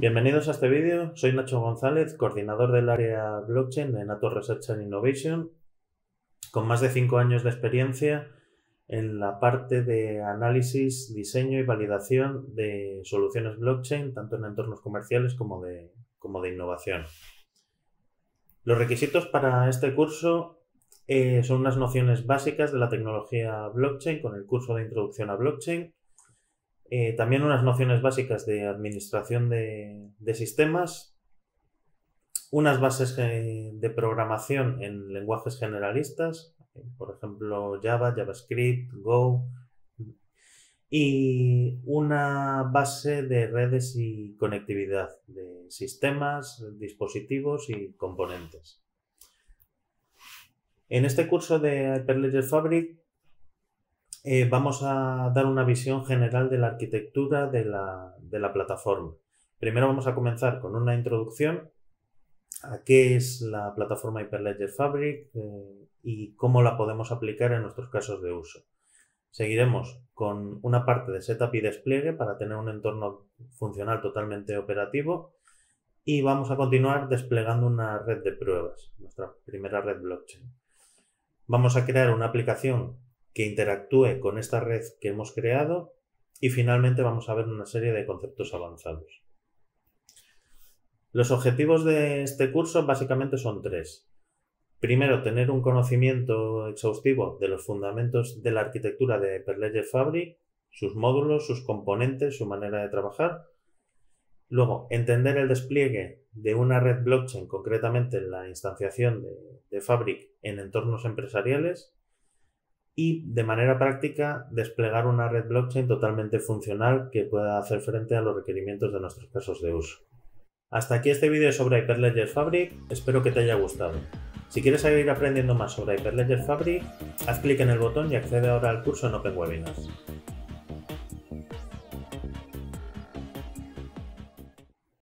Bienvenidos a este vídeo, soy Nacho González, coordinador del área blockchain en Nato Research and Innovation, con más de 5 años de experiencia en la parte de análisis, diseño y validación de soluciones blockchain, tanto en entornos comerciales como de, innovación. Los requisitos para este curso eh, son unas nociones básicas de la tecnología blockchain con el curso de introducción a blockchain eh, también unas nociones básicas de administración de sistemas, unas bases de programación en lenguajes generalistas, por ejemplo Java, JavaScript, Go, y una base de redes y conectividad de sistemas, dispositivos y componentes. En este curso de Hyperledger Fabric eh, vamos a dar una visión general de la arquitectura de la, plataforma. Primero vamos a comenzar con una introducción a qué es la plataforma Hyperledger Fabric eh, y cómo la podemos aplicar en nuestros casos de uso. Seguiremos con una parte de setup y despliegue para tener un entorno funcional totalmente operativo y vamos a continuar desplegando una red de pruebas, nuestra primera red blockchain. Vamos a crear una aplicación que interactúe con esta red que hemos creado y finalmente vamos a ver una serie de conceptos avanzados. Los objetivos de este curso básicamente son tres. Primero, tener un conocimiento exhaustivo de los fundamentos de la arquitectura de Perledger Fabric, sus módulos, sus componentes, su manera de trabajar. Luego, entender el despliegue de una red blockchain, concretamente la instanciación de, de Fabric en entornos empresariales y de manera práctica desplegar una red blockchain totalmente funcional que pueda hacer frente a los requerimientos de nuestros casos de uso. Hasta aquí este vídeo sobre Hyperledger Fabric, espero que te haya gustado. Si quieres seguir aprendiendo más sobre Hyperledger Fabric, haz clic en el botón y accede ahora al curso en OpenWebinars.